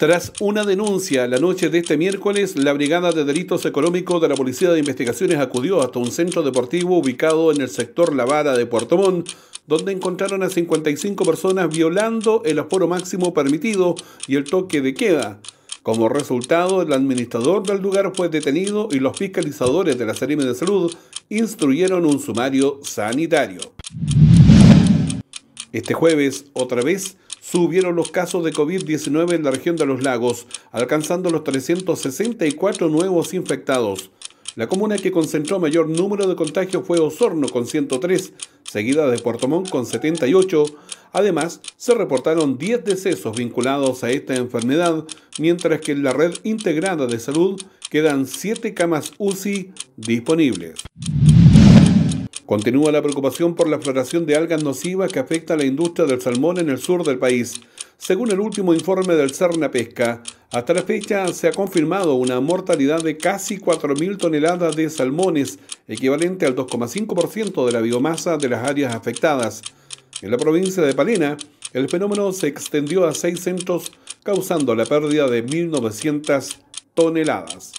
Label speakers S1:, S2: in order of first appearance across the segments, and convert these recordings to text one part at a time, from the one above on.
S1: Tras una denuncia, la noche de este miércoles, la Brigada de Delitos Económicos de la Policía de Investigaciones acudió hasta un centro deportivo ubicado en el sector La Vara de Puerto Montt, donde encontraron a 55 personas violando el aforo máximo permitido y el toque de queda. Como resultado, el administrador del lugar fue detenido y los fiscalizadores de la Seremi de Salud instruyeron un sumario sanitario. Este jueves, otra vez, subieron los casos de COVID-19 en la región de los lagos, alcanzando los 364 nuevos infectados. La comuna que concentró mayor número de contagios fue Osorno con 103, seguida de Puerto Montt con 78. Además, se reportaron 10 decesos vinculados a esta enfermedad, mientras que en la red integrada de salud quedan 7 camas UCI disponibles. Continúa la preocupación por la floración de algas nocivas que afecta a la industria del salmón en el sur del país. Según el último informe del Cerna Pesca, hasta la fecha se ha confirmado una mortalidad de casi 4.000 toneladas de salmones, equivalente al 2,5% de la biomasa de las áreas afectadas. En la provincia de Palena, el fenómeno se extendió a seis centros, causando la pérdida de 1.900 toneladas.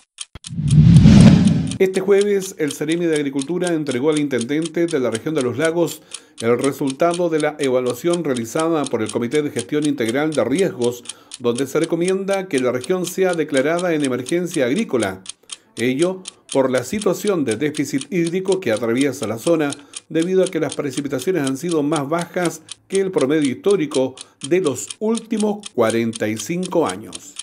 S1: Este jueves, el Ceremi de Agricultura entregó al intendente de la región de los lagos el resultado de la evaluación realizada por el Comité de Gestión Integral de Riesgos, donde se recomienda que la región sea declarada en emergencia agrícola. Ello por la situación de déficit hídrico que atraviesa la zona debido a que las precipitaciones han sido más bajas que el promedio histórico de los últimos 45 años.